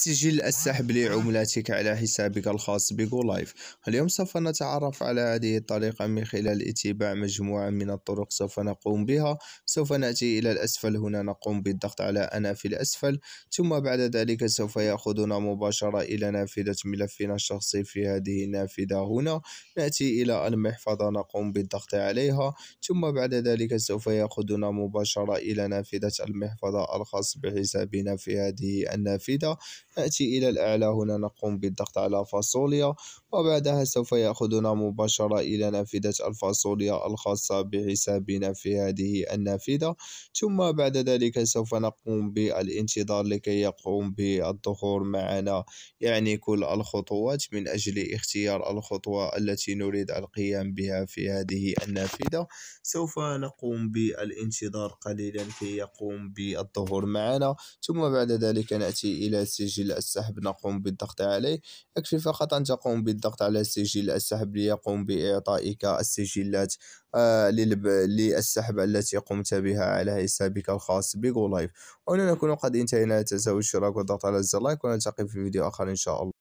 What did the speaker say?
سجل السحب لعملاتك على حسابك الخاص بجو لايف اليوم سوف نتعرف على هذه الطريقة من خلال اتباع مجموعة من الطرق سوف نقوم بها سوف نأتي إلى الأسفل هنا نقوم بالضغط على أنا في الأسفل ثم بعد ذلك سوف يأخذنا مباشرة إلى نافذة ملفنا الشخصي في هذه النافذة هنا نأتي إلى المحفظة نقوم بالضغط عليها ثم بعد ذلك سوف يأخذنا مباشرة إلى نافذة المحفظة الخاص بحسابنا في هذه النافذة نأتي إلى الأعلى هنا نقوم بالضغط على فاصوليا وبعدها سوف يأخذنا مباشرة إلى نافذة الفاصوليا الخاصة بحسابنا في هذه النافذة ثم بعد ذلك سوف نقوم بالانتظار لكي يقوم بالظهور معنا يعني كل الخطوات من أجل اختيار الخطوة التي نريد القيام بها في هذه النافذة سوف نقوم بالانتظار قليلا كي يقوم بالظهور معنا ثم بعد ذلك نأتي إلى سجل سجل السحب نقوم بالضغط عليه يكفي فقط أن تقوم بالضغط على سجل السحب ليقوم بإعطائك السجلات آه، للسحب التي قمت بها على حسابك الخاص بجو لايف وهنا نكون قد انتهينا تنسوا الاشتراك والضغط على الزر لايك ونلتقي في فيديو آخر إن شاء الله